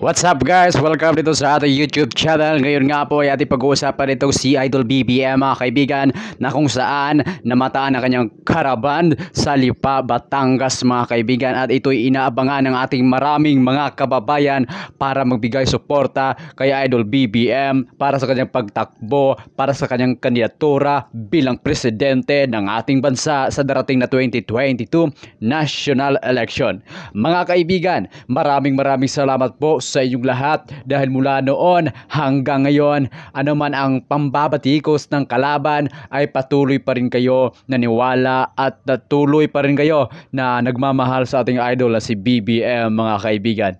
What's up guys? Welcome dito sa ating YouTube channel. Ngayon nga po ay ating pag-uusapan itong si Idol BBM mga kaibigan na kung saan namataan ang kanyang karaban sa Lipa, Batangas mga kaibigan. At ito'y inaabangan ng ating maraming mga kababayan para magbigay suporta kay Idol BBM para sa kanyang pagtakbo, para sa kanyang kandidatura bilang presidente ng ating bansa sa darating na 2022 national election. Mga kaibigan, maraming maraming salamat po sa iyong lahat dahil mula noon hanggang ngayon anuman ang pambabatikos ng kalaban ay patuloy pa rin kayo naniwala at patuloy pa rin kayo na nagmamahal sa ating idol si BBM mga kaibigan.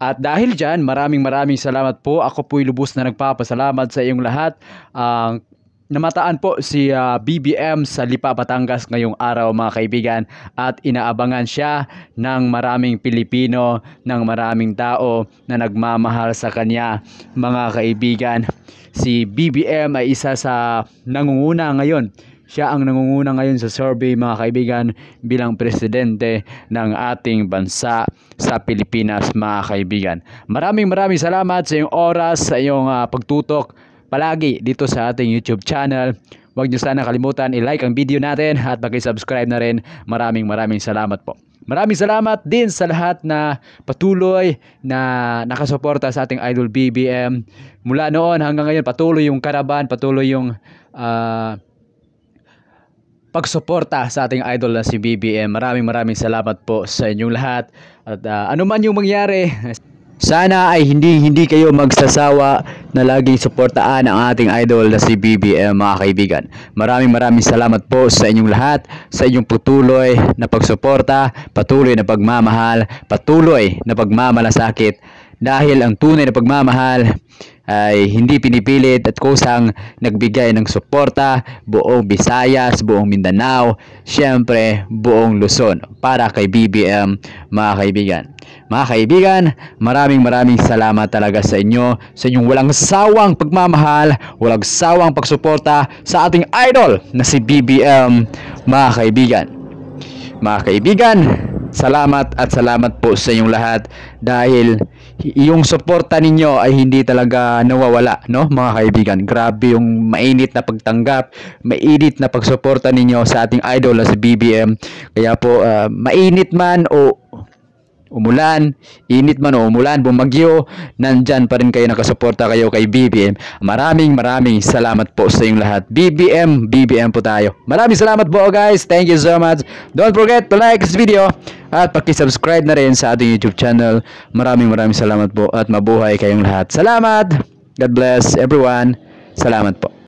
At dahil dyan, maraming maraming salamat po. Ako po'y lubos na nagpapasalamat sa iyong lahat. Ang uh, Namataan po si uh, ah, BBM sa Lipa Batangas ngayong araw mga kaibigan at inaabangan siya ng maraming Pilipino, ng maraming tao na nagmamahal sa kanya mga kaibigan. Si BBM ay isa sa nangunguna ngayon. Siya ang nangunguna ngayon sa survey mga kaibigan bilang presidente ng ating bansa sa Pilipinas mga kaibigan. Maraming maraming salamat sa iyong oras, sa iyong uh, pagtutok palagi dito sa ating YouTube channel. Huwag nyo sana kalimutan i-like ang video natin at pag-subscribe na rin. Maraming maraming salamat po. Maraming salamat din sa lahat na patuloy na nakasuporta sa ating Idol BBM. Mula noon hanggang ngayon patuloy yung karaban, patuloy yung uh, pagsuporta sa ating idol na si BBM. Maraming maraming salamat po sa inyong lahat. At uh, ano man yung mangyari, sana ay hindi hindi kayo magsasawa na laging suportaan ang ating idol na si BBM mga kaibigan. Maraming maraming salamat po sa inyong lahat, sa inyong patuloy na pagsuporta, patuloy na pagmamahal, patuloy na pagmamalasakit dahil ang tunay na pagmamahal ay hindi pinipilit at kusang nagbigay ng suporta buong Visayas, buong Mindanao, syempre buong Luzon para kay BBM mga kaibigan. Mga kaibigan, maraming maraming salamat talaga sa inyo sa inyong walang sawang pagmamahal, walang sawang pagsuporta sa ating idol na si BBM, mga kaibigan. Mga kaibigan, salamat at salamat po sa inyong lahat dahil yung suporta ninyo ay hindi talaga nawawala, no? Mga kaibigan, grabe yung mainit na pagtanggap, mainit na pagsuporta ninyo sa ating idol na si BBM. Kaya po, uh, mainit man o umulan, init man o umulan, bumagyo, nandyan pa rin kayo, nakasuporta kayo kay BBM. Maraming maraming salamat po sa inyong lahat. BBM, BBM po tayo. Maraming salamat po guys. Thank you so much. Don't forget to like this video at paki-subscribe na rin sa ating YouTube channel. Maraming maraming salamat po at mabuhay kayong lahat. Salamat! God bless everyone. Salamat po.